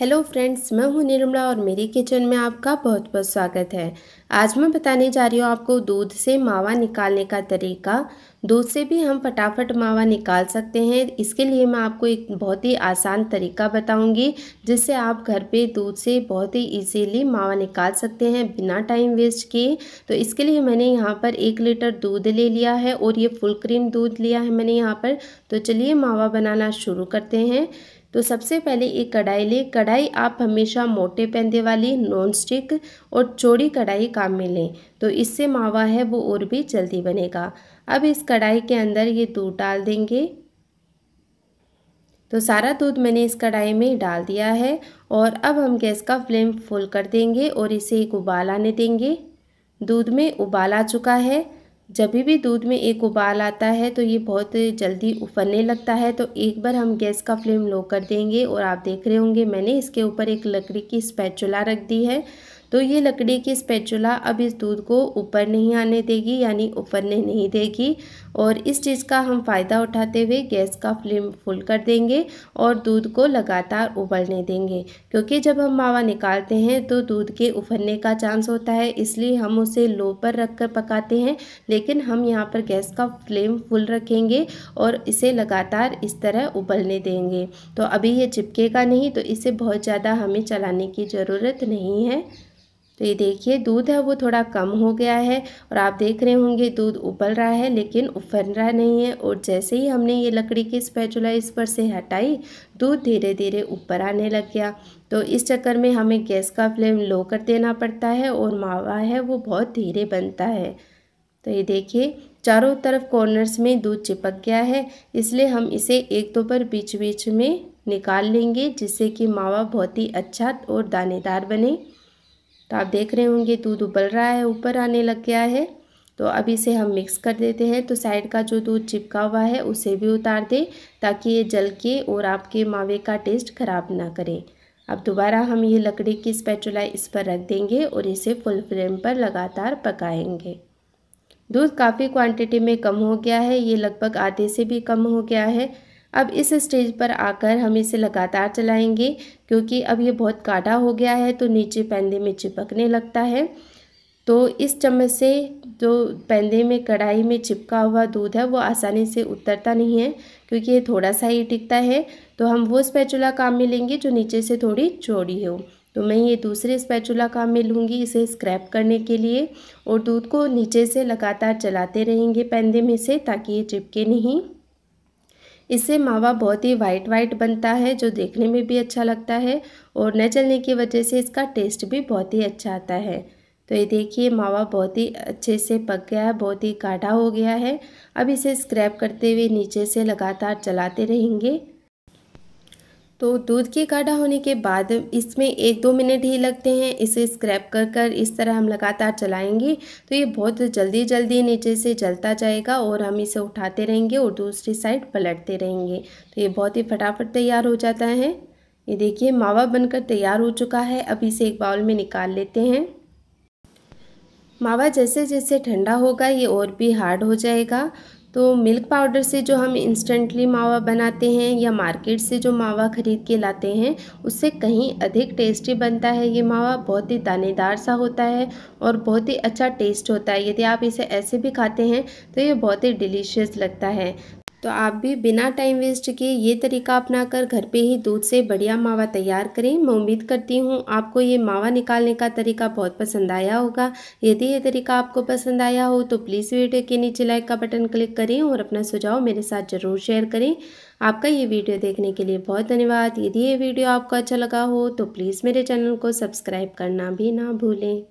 hello friends मैं हूं निर्मला और मेरे किचन में आपका बहुत बहुत स्वागत है आज मैं बताने जा रही हूं आपको दूध से मावा निकालने का तरीका दूध से भी हम फटाफट मावा निकाल सकते हैं इसके लिए मैं आपको एक बहुत ही आसान तरीका बताऊंगी जिससे आप घर पे दूध से बहुत ही इजीली मावा निकाल सकते हैं बिना टाइम वेस्ट किए तो इसके लिए मैंने यहाँ पर एक लीटर दूध ले लिया है और ये फुल क्रीम दूध लिया है मैंने यहाँ पर तो चलिए मावा बनाना शुरू करते हैं तो सबसे पहले एक कढ़ाई लें कढ़ाई आप हमेशा मोटे पैदे वाली नॉन स्टिक और चौड़ी कढ़ाई काम में लें तो इससे मावा है वो और भी जल्दी बनेगा अब इस कढ़ाई के अंदर ये दूध डाल देंगे तो सारा दूध मैंने इस कढ़ाई में डाल दिया है और अब हम गैस का फ्लेम फुल कर देंगे और इसे एक उबाल आने देंगे दूध में उबाल आ चुका है जब भी दूध में एक उबाल आता है तो ये बहुत जल्दी उफलने लगता है तो एक बार हम गैस का फ्लेम लो कर देंगे और आप देख रहे होंगे मैंने इसके ऊपर एक लकड़ी की स्पैचुला रख दी है तो ये लकड़ी की स्पैचुला अब इस दूध को ऊपर नहीं आने देगी यानी ऊपरने नहीं देगी और इस चीज़ का हम फ़ायदा उठाते हुए गैस का फ्लेम फुल कर देंगे और दूध को लगातार उबलने देंगे क्योंकि जब हम मावा निकालते हैं तो दूध के उफरने का चांस होता है इसलिए हम उसे लो पर रख कर पकाते हैं लेकिन हम यहाँ पर गैस का फ्लेम फुल रखेंगे और इसे लगातार इस तरह उबलने देंगे तो अभी ये चिपकेगा नहीं तो इसे बहुत ज़्यादा हमें चलाने की ज़रूरत नहीं है तो ये देखिए दूध है वो थोड़ा कम हो गया है और आप देख रहे होंगे दूध उबल रहा है लेकिन उफन रहा नहीं है और जैसे ही हमने ये लकड़ी की स्पैचुला इस पर से हटाई दूध धीरे धीरे ऊपर आने लग गया तो इस चक्कर में हमें गैस का फ्लेम लो कर देना पड़ता है और मावा है वो बहुत धीरे बनता है तो ये देखिए चारों तरफ कॉर्नर्स में दूध चिपक गया है इसलिए हम इसे एक दो पर बीच बीच में निकाल लेंगे जिससे कि मावा बहुत ही अच्छा और दानेदार बने तो आप देख रहे होंगे दूध उबल रहा है ऊपर आने लग गया है तो अब इसे हम मिक्स कर देते हैं तो साइड का जो दूध चिपका हुआ है उसे भी उतार दें ताकि ये जल के और आपके मावे का टेस्ट ख़राब ना करे अब दोबारा हम ये लकड़ी की स्पैचुला इस पर रख देंगे और इसे फुल फ्लेम पर लगातार पकाएंगे दूध काफ़ी क्वांटिटी में कम हो गया है ये लगभग आधे से भी कम हो गया है अब इस स्टेज पर आकर हम इसे लगातार चलाएंगे क्योंकि अब ये बहुत काटा हो गया है तो नीचे पैंदे में चिपकने लगता है तो इस चम्मच से जो पैंदे में कढ़ाई में चिपका हुआ दूध है वो आसानी से उतरता नहीं है क्योंकि ये थोड़ा सा ही टिकता है तो हम वो स्पैचुला काम में लेंगे जो नीचे से थोड़ी चौड़ी हो तो मैं ये दूसरे स्पैचुला काम में लूँगी इसे स्क्रैप करने के लिए और दूध को नीचे से लगातार चलाते रहेंगे पैंदे में से ताकि ये चिपके नहीं इससे मावा बहुत ही वाइट वाइट बनता है जो देखने में भी अच्छा लगता है और न जलने की वजह से इसका टेस्ट भी बहुत ही अच्छा आता है तो ये देखिए मावा बहुत ही अच्छे से पक गया है बहुत ही गाढ़ा हो गया है अब इसे स्क्रैप करते हुए नीचे से लगातार चलाते रहेंगे तो दूध के गाढ़ा होने के बाद इसमें एक दो मिनट ही लगते हैं इसे स्क्रैप कर कर इस तरह हम लगातार चलाएंगे तो ये बहुत जल्दी जल्दी नीचे से जलता जाएगा और हम इसे उठाते रहेंगे और दूसरी साइड पलटते रहेंगे तो ये बहुत ही फटाफट तैयार हो जाता है ये देखिए मावा बनकर तैयार हो चुका है अब इसे एक बाउल में निकाल लेते हैं मावा जैसे जैसे ठंडा होगा ये और भी हार्ड हो जाएगा तो मिल्क पाउडर से जो हम इंस्टेंटली मावा बनाते हैं या मार्केट से जो मावा ख़रीद के लाते हैं उससे कहीं अधिक टेस्टी बनता है ये मावा बहुत ही दानेदार सा होता है और बहुत ही अच्छा टेस्ट होता है यदि आप इसे ऐसे भी खाते हैं तो ये बहुत ही डिलीशियस लगता है तो आप भी बिना टाइम वेस्ट किए ये तरीका अपनाकर घर पे ही दूध से बढ़िया मावा तैयार करें मैं उम्मीद करती हूँ आपको ये मावा निकालने का तरीका बहुत पसंद आया होगा यदि ये तरीका आपको पसंद आया हो तो प्लीज़ वीडियो के नीचे लाइक का बटन क्लिक करें और अपना सुझाव मेरे साथ ज़रूर शेयर करें आपका ये वीडियो देखने के लिए बहुत धन्यवाद यदि ये वीडियो आपको अच्छा लगा हो तो प्लीज़ मेरे चैनल को सब्सक्राइब करना भी ना भूलें